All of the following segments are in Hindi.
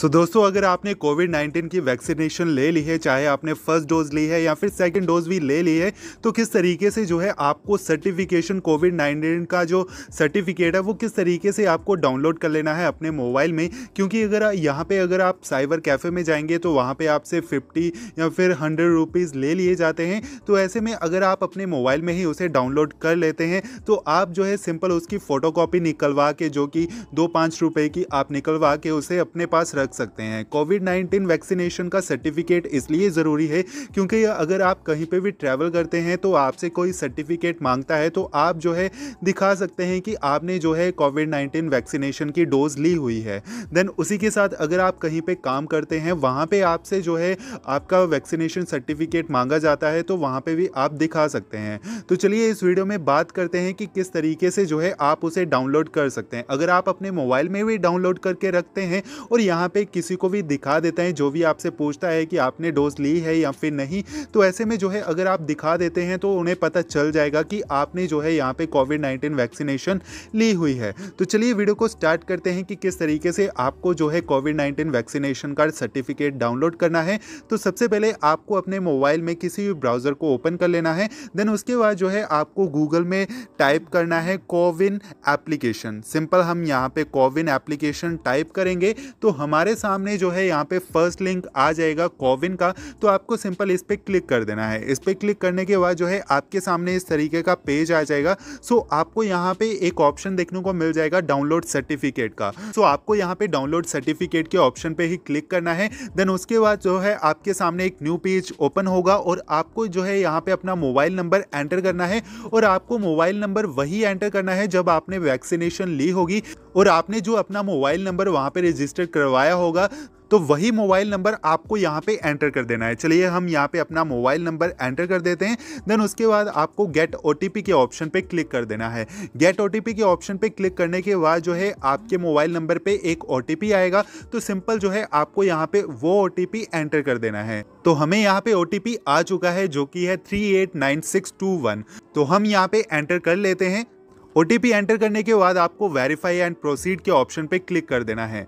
सो so, दोस्तों अगर आपने कोविड 19 की वैक्सीनेशन ले ली है चाहे आपने फर्स्ट डोज ली है या फिर सेकंड डोज भी ले ली है तो किस तरीके से जो है आपको सर्टिफिकेशन कोविड 19 का जो सर्टिफिकेट है वो किस तरीके से आपको डाउनलोड कर लेना है अपने मोबाइल में क्योंकि अगर यहाँ पे अगर आप साइबर कैफ़े में जाएंगे तो वहाँ पर आपसे फिफ्टी या फिर हंड्रेड रुपीज़ ले लिए जाते हैं तो ऐसे में अगर आप अपने मोबाइल में ही उसे डाउनलोड कर लेते हैं तो आप जो है सिंपल उसकी फ़ोटो निकलवा के जो कि दो पाँच रुपये की आप निकलवा के उसे अपने पास रख रख सकते हैं कोविड नाइन्टीन वैक्सीनेशन का सर्टिफिकेट इसलिए ज़रूरी है क्योंकि अगर आप कहीं पर भी ट्रैवल करते हैं तो आपसे कोई सर्टिफिकेट मांगता है तो आप जो है दिखा सकते हैं कि आपने जो है कोविड नाइन्टीन वैक्सीनेशन की डोज ली हुई है देन उसी के साथ अगर आप कहीं पर काम करते हैं वहाँ पर आपसे जो है आपका वैक्सीनेशन सर्टिफिकेट मांगा जाता है तो वहाँ पर भी आप दिखा सकते हैं तो चलिए इस वीडियो में बात करते हैं कि किस तरीके से जो है आप उसे डाउनलोड कर सकते हैं अगर आप अपने मोबाइल में भी डाउनलोड करके रखते हैं और यहाँ पे किसी को भी दिखा देते हैं जो भी आपसे पूछता है कि आपने डोज ली है या फिर नहीं तो ऐसे में जो है अगर आप दिखा देते हैं तो उन्हें पता चल जाएगा कि आपने जो है यहाँ पे कोविड नाइन्टीन वैक्सीनेशन ली हुई है तो चलिए वीडियो को स्टार्ट करते हैं कि किस तरीके से आपको जो है कोविड नाइन्टीन वैक्सीनेशन का सर्टिफिकेट डाउनलोड करना है तो सबसे पहले आपको अपने मोबाइल में किसी भी ब्राउज़र को ओपन कर लेना है देन उसके बाद जो है आपको गूगल में टाइप करना है कोविन एप्लीकेशन सिंपल हम यहाँ पे कोविन एप्लीकेशन टाइप करेंगे तो हमारे हमारे सामने जो है यहाँ पे फर्स्ट लिंक आ जाएगा कोविन का तो आपको सिंपल इस पर क्लिक कर देना है इस पर क्लिक करने के बाद जो है आपके सामने इस तरीके का पेज आ जाएगा सो आपको यहाँ पे एक ऑप्शन देखने को मिल जाएगा डाउनलोड सर्टिफिकेट का सो आपको यहाँ पे डाउनलोड सर्टिफिकेट के ऑप्शन पे ही क्लिक करना है देन उसके बाद जो है आपके सामने एक न्यू पेज ओपन होगा और आपको जो है यहाँ पे अपना मोबाइल नंबर एंटर करना है और आपको मोबाइल नंबर वही एंटर करना है जब आपने वैक्सीनेशन ली होगी और आपने जो अपना मोबाइल नंबर वहाँ पर रजिस्टर करवाया आया होगा तो वही मोबाइल नंबर आपको यहाँ पे एंटर कर देना है चलिए हम यहाँ पे अपना मोबाइल नंबर एंटर कर देते हैं देन उसके बाद आपको गेट ओ के ऑप्शन पे क्लिक कर देना है गेट ओ के ऑप्शन पे क्लिक करने के बाद जो है आपके मोबाइल नंबर पे एक ओ आएगा तो सिंपल जो है आपको यहाँ पे वो ओ एंटर कर देना है तो हमें यहाँ पे ओ आ चुका है जो कि है थ्री तो हम यहाँ पे एंटर कर लेते हैं ओ एंटर करने के बाद आपको वेरीफाई एंड प्रोसीड के ऑप्शन पे क्लिक कर देना है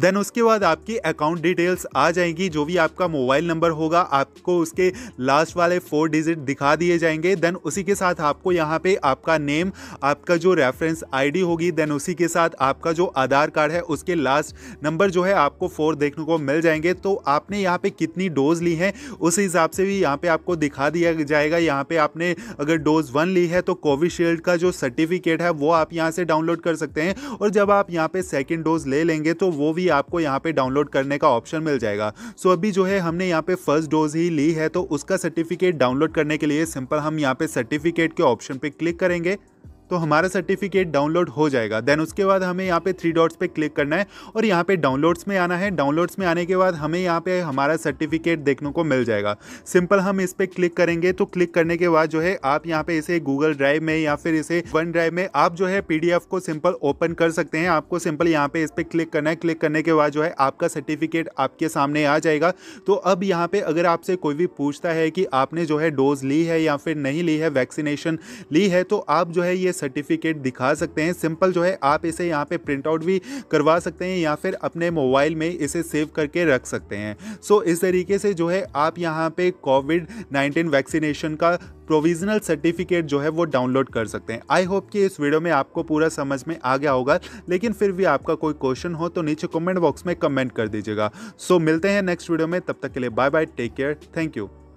देन उसके बाद आपकी अकाउंट डिटेल्स आ जाएंगी जो भी आपका मोबाइल नंबर होगा आपको उसके लास्ट वाले फोर डिजिट दिखा दिए जाएंगे देन उसी के साथ आपको यहाँ पे आपका नेम आपका जो रेफरेंस आईडी होगी देन उसी के साथ आपका जो आधार कार्ड है उसके लास्ट नंबर जो है आपको फोर देखने को मिल जाएंगे तो आपने यहाँ पे कितनी डोज ली है उस हिसाब से भी यहाँ पे आपको दिखा दिया जाएगा यहाँ पे आपने अगर डोज वन ली है तो कोविशील्ड का जो सर्टिफिकेट है वो आप यहाँ से डाउनलोड कर सकते हैं और जब आप यहाँ पे सेकेंड डोज ले लेंगे तो वो भी ही आपको यहाँ पे डाउनलोड करने का ऑप्शन मिल जाएगा सो अभी जो है हमने यहाँ पे फर्स्ट डोज ही ली है तो उसका सर्टिफिकेट डाउनलोड करने के लिए सिंपल हम यहाँ पे सर्टिफिकेट के ऑप्शन पे क्लिक करेंगे तो हमारा सर्टिफिकेट डाउनलोड हो जाएगा देन उसके बाद हमें यहाँ पे थ्री डॉट्स पे क्लिक करना है और यहाँ पे डाउनलोड्स में आना है डाउनलोड्स में आने के बाद हमें यहाँ पे हमारा सर्टिफिकेट देखने को मिल जाएगा सिंपल हम इस पर क्लिक करेंगे तो क्लिक करने के बाद जो है आप यहाँ पे इसे गूगल ड्राइव में या फिर इसे वन ड्राइव में आप जो है पी को सिंपल ओपन कर सकते हैं आपको सिंपल यहाँ पे इस पर क्लिक करना है क्लिक करने के बाद जो है आपका सर्टिफिकेट आपके सामने आ जाएगा तो अब यहाँ पे अगर आपसे कोई भी पूछता है कि आपने जो है डोज ली है या फिर नहीं ली है वैक्सीनेशन ली है तो आप जो है ये सर्टिफिकेट दिखा सकते हैं सिंपल जो है आप इसे यहाँ पे प्रिंट आउट भी करवा सकते हैं या फिर अपने मोबाइल में इसे सेव करके रख सकते हैं सो so, इस तरीके से जो है आप यहाँ पे कोविड नाइन्टीन वैक्सीनेशन का प्रोविजनल सर्टिफिकेट जो है वो डाउनलोड कर सकते हैं आई होप कि इस वीडियो में आपको पूरा समझ में आ गया होगा लेकिन फिर भी आपका कोई क्वेश्चन हो तो नीचे कमेंट बॉक्स में कमेंट कर दीजिएगा सो so, मिलते हैं नेक्स्ट वीडियो में तब तक के लिए bye bye take care thank you